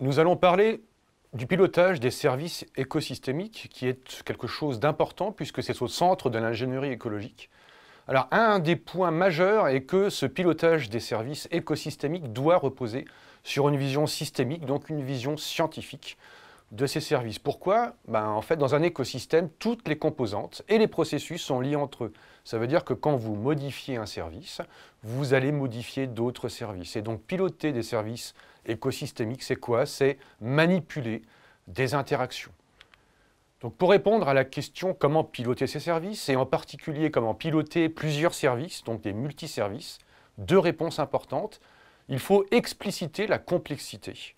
Nous allons parler du pilotage des services écosystémiques, qui est quelque chose d'important puisque c'est au centre de l'ingénierie écologique. Alors un des points majeurs est que ce pilotage des services écosystémiques doit reposer sur une vision systémique, donc une vision scientifique, de ces services. Pourquoi ben, En fait, dans un écosystème, toutes les composantes et les processus sont liés entre eux. Ça veut dire que quand vous modifiez un service, vous allez modifier d'autres services. Et donc, piloter des services écosystémiques, c'est quoi C'est manipuler des interactions. Donc, pour répondre à la question comment piloter ces services, et en particulier comment piloter plusieurs services, donc des multiservices, deux réponses importantes. Il faut expliciter la complexité.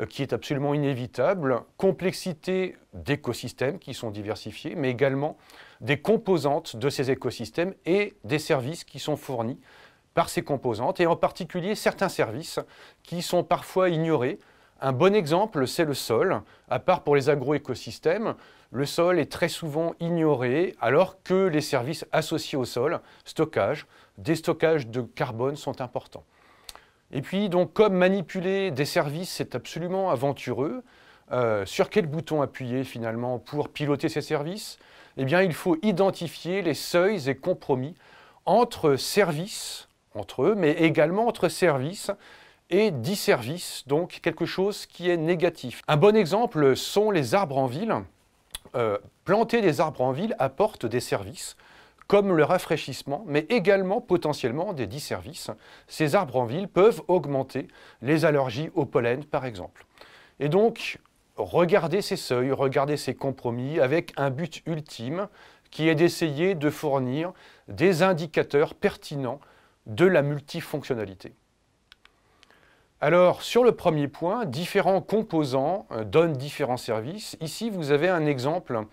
Euh, qui est absolument inévitable, complexité d'écosystèmes qui sont diversifiés, mais également des composantes de ces écosystèmes et des services qui sont fournis par ces composantes, et en particulier certains services qui sont parfois ignorés. Un bon exemple, c'est le sol. À part pour les agroécosystèmes, le sol est très souvent ignoré, alors que les services associés au sol, stockage, déstockage de carbone, sont importants. Et puis, donc, comme manipuler des services, c'est absolument aventureux, euh, sur quel bouton appuyer finalement pour piloter ces services Eh bien, il faut identifier les seuils et compromis entre services, entre eux, mais également entre services et disservices, donc quelque chose qui est négatif. Un bon exemple sont les arbres en ville. Euh, planter des arbres en ville apporte des services comme le rafraîchissement, mais également potentiellement des disservices. Ces arbres en ville peuvent augmenter les allergies au pollen, par exemple. Et donc, regardez ces seuils, regardez ces compromis avec un but ultime qui est d'essayer de fournir des indicateurs pertinents de la multifonctionnalité. Alors, sur le premier point, différents composants euh, donnent différents services. Ici, vous avez un exemple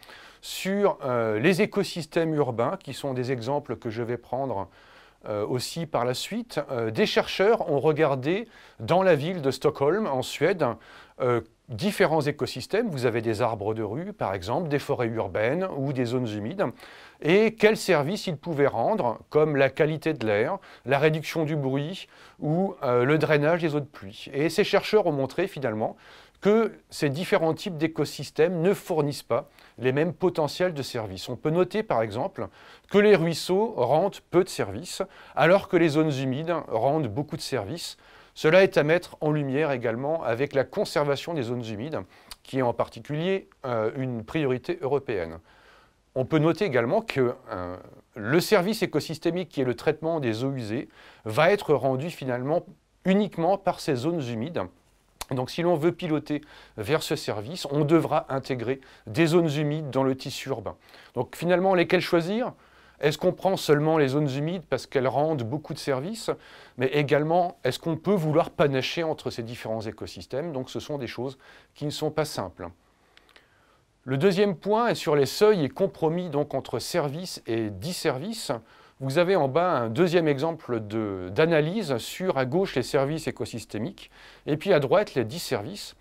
sur euh, les écosystèmes urbains, qui sont des exemples que je vais prendre euh, aussi par la suite. Euh, des chercheurs ont regardé dans la ville de Stockholm, en Suède, différents écosystèmes. Vous avez des arbres de rue, par exemple, des forêts urbaines ou des zones humides. Et quels services ils pouvaient rendre, comme la qualité de l'air, la réduction du bruit ou euh, le drainage des eaux de pluie. Et ces chercheurs ont montré finalement que ces différents types d'écosystèmes ne fournissent pas les mêmes potentiels de services. On peut noter par exemple que les ruisseaux rendent peu de services, alors que les zones humides rendent beaucoup de services, cela est à mettre en lumière également avec la conservation des zones humides, qui est en particulier euh, une priorité européenne. On peut noter également que euh, le service écosystémique qui est le traitement des eaux usées va être rendu finalement uniquement par ces zones humides. Donc si l'on veut piloter vers ce service, on devra intégrer des zones humides dans le tissu urbain. Donc finalement, lesquelles choisir est-ce qu'on prend seulement les zones humides parce qu'elles rendent beaucoup de services Mais également, est-ce qu'on peut vouloir panacher entre ces différents écosystèmes Donc ce sont des choses qui ne sont pas simples. Le deuxième point est sur les seuils et compromis donc, entre services et disservices. Vous avez en bas un deuxième exemple d'analyse sur à gauche les services écosystémiques et puis à droite les disservices.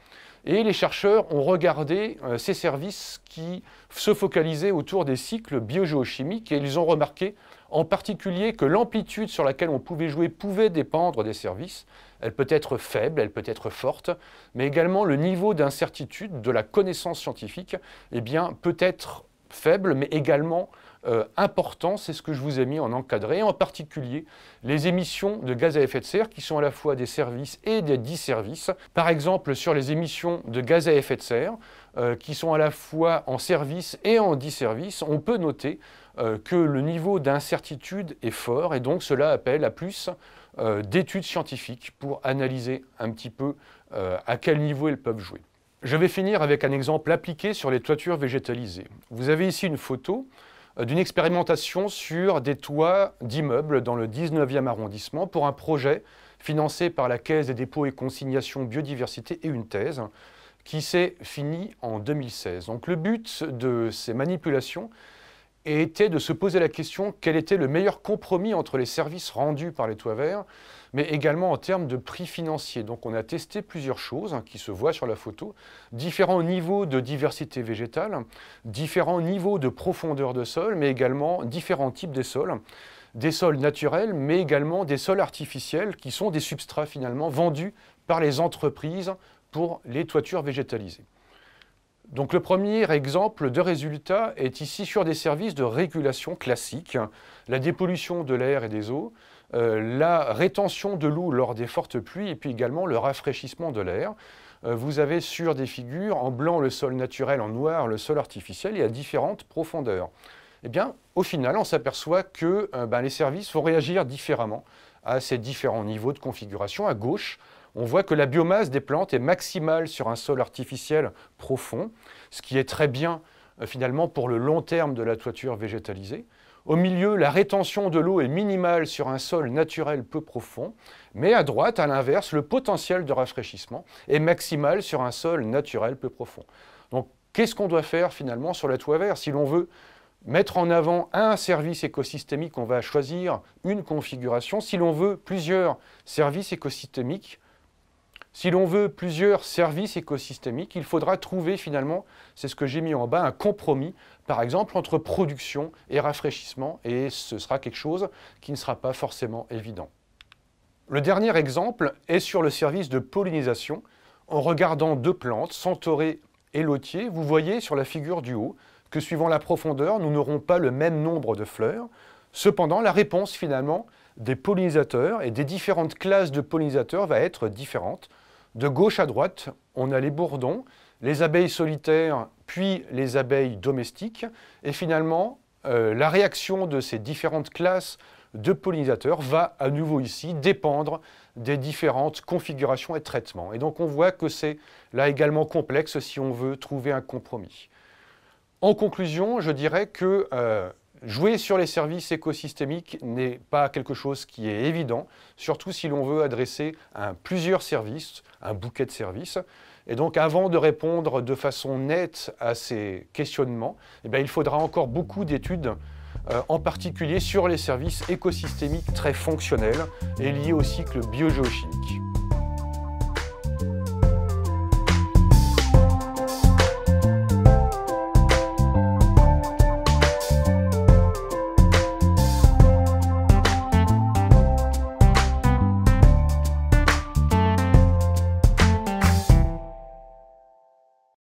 Et les chercheurs ont regardé euh, ces services qui se focalisaient autour des cycles biogéochimiques et ils ont remarqué en particulier que l'amplitude sur laquelle on pouvait jouer pouvait dépendre des services. Elle peut être faible, elle peut être forte, mais également le niveau d'incertitude de la connaissance scientifique eh bien, peut être faible, mais également euh, important, c'est ce que je vous ai mis en encadré, en particulier les émissions de gaz à effet de serre qui sont à la fois des services et des disservices. Par exemple, sur les émissions de gaz à effet de serre, euh, qui sont à la fois en service et en disservice, on peut noter euh, que le niveau d'incertitude est fort et donc cela appelle à plus d'études scientifiques pour analyser un petit peu à quel niveau elles peuvent jouer. Je vais finir avec un exemple appliqué sur les toitures végétalisées. Vous avez ici une photo euh, d'une expérimentation sur des toits d'immeubles dans le 19e arrondissement pour un projet financé par la Caisse des dépôts et consignations biodiversité et une thèse qui s'est finie en 2016. Donc le but de ces manipulations, et était de se poser la question quel était le meilleur compromis entre les services rendus par les toits verts, mais également en termes de prix financier. Donc on a testé plusieurs choses hein, qui se voient sur la photo, différents niveaux de diversité végétale, différents niveaux de profondeur de sol, mais également différents types de sols des sols naturels, mais également des sols artificiels, qui sont des substrats finalement vendus par les entreprises pour les toitures végétalisées. Donc le premier exemple de résultat est ici sur des services de régulation classiques, la dépollution de l'air et des eaux, euh, la rétention de l'eau lors des fortes pluies et puis également le rafraîchissement de l'air. Euh, vous avez sur des figures en blanc le sol naturel, en noir le sol artificiel et à différentes profondeurs. Eh bien, au final, on s'aperçoit que euh, ben, les services vont réagir différemment à ces différents niveaux de configuration. À gauche, on voit que la biomasse des plantes est maximale sur un sol artificiel profond, ce qui est très bien euh, finalement pour le long terme de la toiture végétalisée. Au milieu, la rétention de l'eau est minimale sur un sol naturel peu profond, mais à droite, à l'inverse, le potentiel de rafraîchissement est maximal sur un sol naturel peu profond. Donc, qu'est-ce qu'on doit faire finalement sur la toit vert si l'on veut mettre en avant un service écosystémique On va choisir une configuration. Si l'on veut plusieurs services écosystémiques, si l'on veut plusieurs services écosystémiques, il faudra trouver finalement, c'est ce que j'ai mis en bas, un compromis, par exemple, entre production et rafraîchissement, et ce sera quelque chose qui ne sera pas forcément évident. Le dernier exemple est sur le service de pollinisation. En regardant deux plantes, centaurée et lotier, vous voyez sur la figure du haut que suivant la profondeur, nous n'aurons pas le même nombre de fleurs. Cependant, la réponse finalement des pollinisateurs et des différentes classes de pollinisateurs va être différente. De gauche à droite, on a les bourdons, les abeilles solitaires, puis les abeilles domestiques. Et finalement, euh, la réaction de ces différentes classes de pollinisateurs va à nouveau ici dépendre des différentes configurations et traitements. Et donc on voit que c'est là également complexe si on veut trouver un compromis. En conclusion, je dirais que euh, Jouer sur les services écosystémiques n'est pas quelque chose qui est évident, surtout si l'on veut adresser à plusieurs services, un bouquet de services. Et donc avant de répondre de façon nette à ces questionnements, eh il faudra encore beaucoup d'études, euh, en particulier sur les services écosystémiques très fonctionnels et liés au cycle biogéochimique.